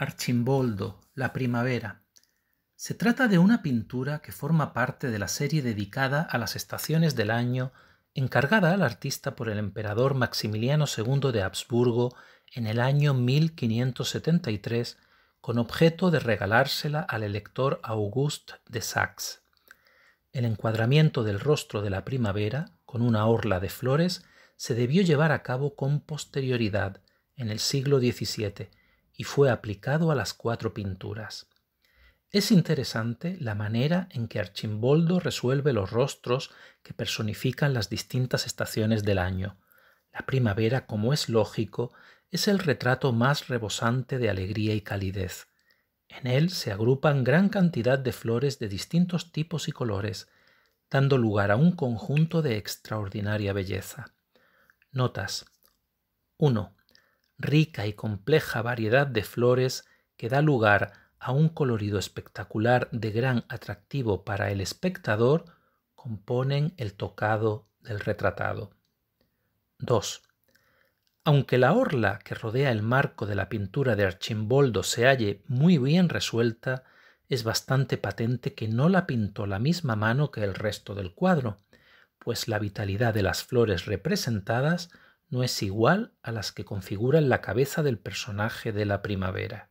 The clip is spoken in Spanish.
Archimboldo, La Primavera. Se trata de una pintura que forma parte de la serie dedicada a las estaciones del año, encargada al artista por el emperador Maximiliano II de Habsburgo en el año 1573, con objeto de regalársela al elector Auguste de Saxe. El encuadramiento del rostro de la primavera, con una orla de flores, se debió llevar a cabo con posterioridad, en el siglo XVII, y fue aplicado a las cuatro pinturas. Es interesante la manera en que Archimboldo resuelve los rostros que personifican las distintas estaciones del año. La primavera, como es lógico, es el retrato más rebosante de alegría y calidez. En él se agrupan gran cantidad de flores de distintos tipos y colores, dando lugar a un conjunto de extraordinaria belleza. Notas 1 rica y compleja variedad de flores que da lugar a un colorido espectacular de gran atractivo para el espectador, componen el tocado del retratado. 2. Aunque la orla que rodea el marco de la pintura de Archimboldo se halle muy bien resuelta, es bastante patente que no la pintó la misma mano que el resto del cuadro, pues la vitalidad de las flores representadas no es igual a las que configuran la cabeza del personaje de la primavera.